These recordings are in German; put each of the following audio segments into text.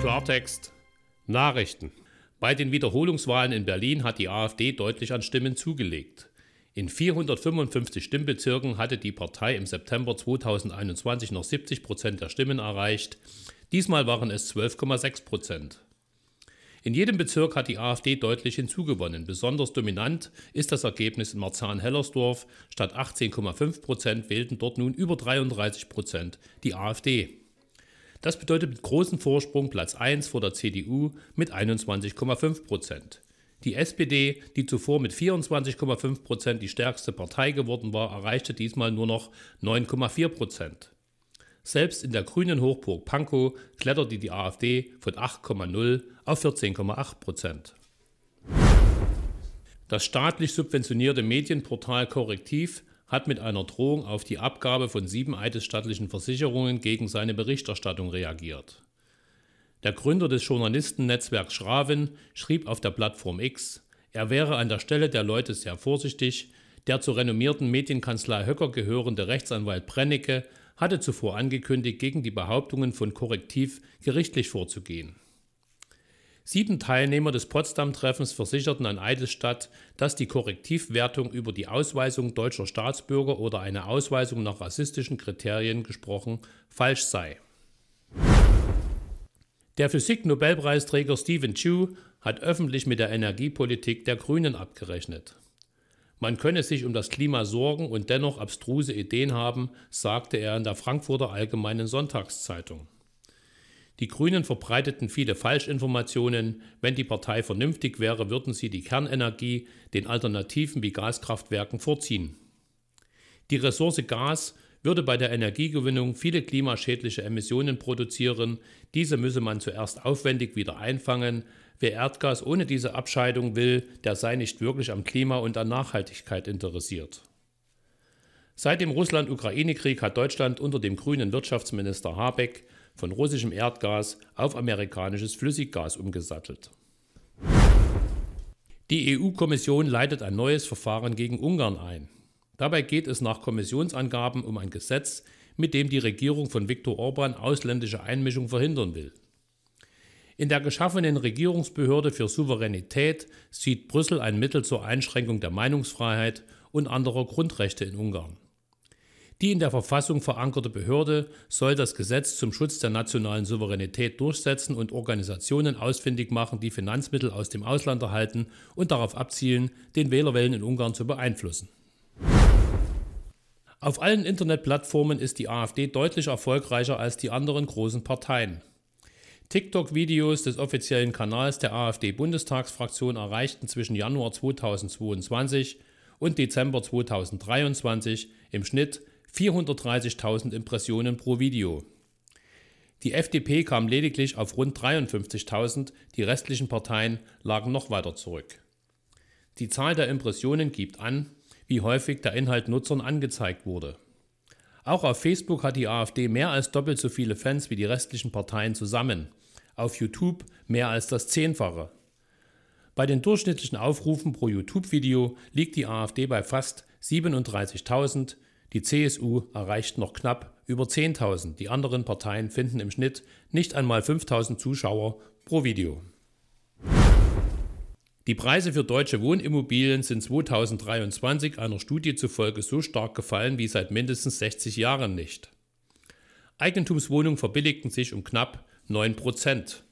Klartext Nachrichten. Bei den Wiederholungswahlen in Berlin hat die AfD deutlich an Stimmen zugelegt. In 455 Stimmbezirken hatte die Partei im September 2021 noch 70 Prozent der Stimmen erreicht. Diesmal waren es 12,6 Prozent. In jedem Bezirk hat die AfD deutlich hinzugewonnen. Besonders dominant ist das Ergebnis in Marzahn-Hellersdorf. Statt 18,5 Prozent wählten dort nun über 33 Prozent die AfD. Das bedeutet mit großem Vorsprung Platz 1 vor der CDU mit 21,5 Prozent. Die SPD, die zuvor mit 24,5 Prozent die stärkste Partei geworden war, erreichte diesmal nur noch 9,4 Prozent. Selbst in der grünen Hochburg Pankow kletterte die AfD von 8,0 auf 14,8 Prozent. Das staatlich subventionierte Medienportal Korrektiv hat mit einer Drohung auf die Abgabe von sieben eidesstattlichen Versicherungen gegen seine Berichterstattung reagiert. Der Gründer des Journalistennetzwerks Schraven schrieb auf der Plattform X, er wäre an der Stelle der Leute sehr vorsichtig, der zur renommierten Medienkanzlei Höcker gehörende Rechtsanwalt Brennecke hatte zuvor angekündigt, gegen die Behauptungen von Korrektiv gerichtlich vorzugehen. Sieben Teilnehmer des Potsdam-Treffens versicherten an Eidelstadt, dass die Korrektivwertung über die Ausweisung deutscher Staatsbürger oder eine Ausweisung nach rassistischen Kriterien gesprochen falsch sei. Der Physik-Nobelpreisträger Stephen Chu hat öffentlich mit der Energiepolitik der Grünen abgerechnet. Man könne sich um das Klima sorgen und dennoch abstruse Ideen haben, sagte er in der Frankfurter Allgemeinen Sonntagszeitung. Die Grünen verbreiteten viele Falschinformationen. Wenn die Partei vernünftig wäre, würden sie die Kernenergie den Alternativen wie Gaskraftwerken vorziehen. Die Ressource Gas würde bei der Energiegewinnung viele klimaschädliche Emissionen produzieren. Diese müsse man zuerst aufwendig wieder einfangen. Wer Erdgas ohne diese Abscheidung will, der sei nicht wirklich am Klima und an Nachhaltigkeit interessiert. Seit dem Russland-Ukraine-Krieg hat Deutschland unter dem grünen Wirtschaftsminister Habeck von russischem Erdgas auf amerikanisches Flüssiggas umgesattelt. Die EU-Kommission leitet ein neues Verfahren gegen Ungarn ein. Dabei geht es nach Kommissionsangaben um ein Gesetz, mit dem die Regierung von Viktor Orban ausländische Einmischung verhindern will. In der geschaffenen Regierungsbehörde für Souveränität sieht Brüssel ein Mittel zur Einschränkung der Meinungsfreiheit und anderer Grundrechte in Ungarn. Die in der Verfassung verankerte Behörde soll das Gesetz zum Schutz der nationalen Souveränität durchsetzen und Organisationen ausfindig machen, die Finanzmittel aus dem Ausland erhalten und darauf abzielen, den Wählerwellen in Ungarn zu beeinflussen. Auf allen Internetplattformen ist die AfD deutlich erfolgreicher als die anderen großen Parteien. TikTok-Videos des offiziellen Kanals der AfD-Bundestagsfraktion erreichten zwischen Januar 2022 und Dezember 2023 im Schnitt 430.000 Impressionen pro Video. Die FDP kam lediglich auf rund 53.000, die restlichen Parteien lagen noch weiter zurück. Die Zahl der Impressionen gibt an, wie häufig der Inhalt Nutzern angezeigt wurde. Auch auf Facebook hat die AfD mehr als doppelt so viele Fans wie die restlichen Parteien zusammen, auf YouTube mehr als das Zehnfache. Bei den durchschnittlichen Aufrufen pro YouTube-Video liegt die AfD bei fast 37.000, die CSU erreicht noch knapp über 10.000. Die anderen Parteien finden im Schnitt nicht einmal 5.000 Zuschauer pro Video. Die Preise für deutsche Wohnimmobilien sind 2023 einer Studie zufolge so stark gefallen wie seit mindestens 60 Jahren nicht. Eigentumswohnungen verbilligten sich um knapp 9 Prozent,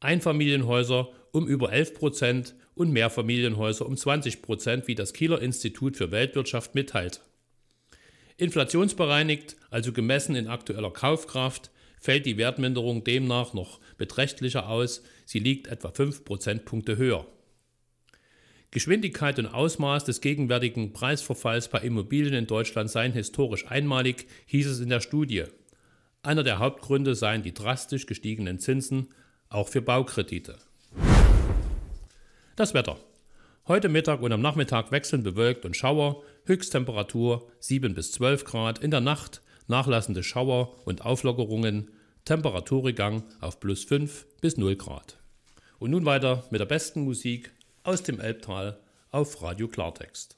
Einfamilienhäuser um über 11 Prozent und Mehrfamilienhäuser um 20 Prozent, wie das Kieler Institut für Weltwirtschaft mitteilt. Inflationsbereinigt, also gemessen in aktueller Kaufkraft, fällt die Wertminderung demnach noch beträchtlicher aus. Sie liegt etwa 5 Prozentpunkte höher. Geschwindigkeit und Ausmaß des gegenwärtigen Preisverfalls bei Immobilien in Deutschland seien historisch einmalig, hieß es in der Studie. Einer der Hauptgründe seien die drastisch gestiegenen Zinsen, auch für Baukredite. Das Wetter. Heute Mittag und am Nachmittag wechseln bewölkt und Schauer, Höchsttemperatur 7 bis 12 Grad, in der Nacht nachlassende Schauer und Auflockerungen, Temperaturregang auf plus 5 bis 0 Grad. Und nun weiter mit der besten Musik aus dem Elbtal auf Radio Klartext.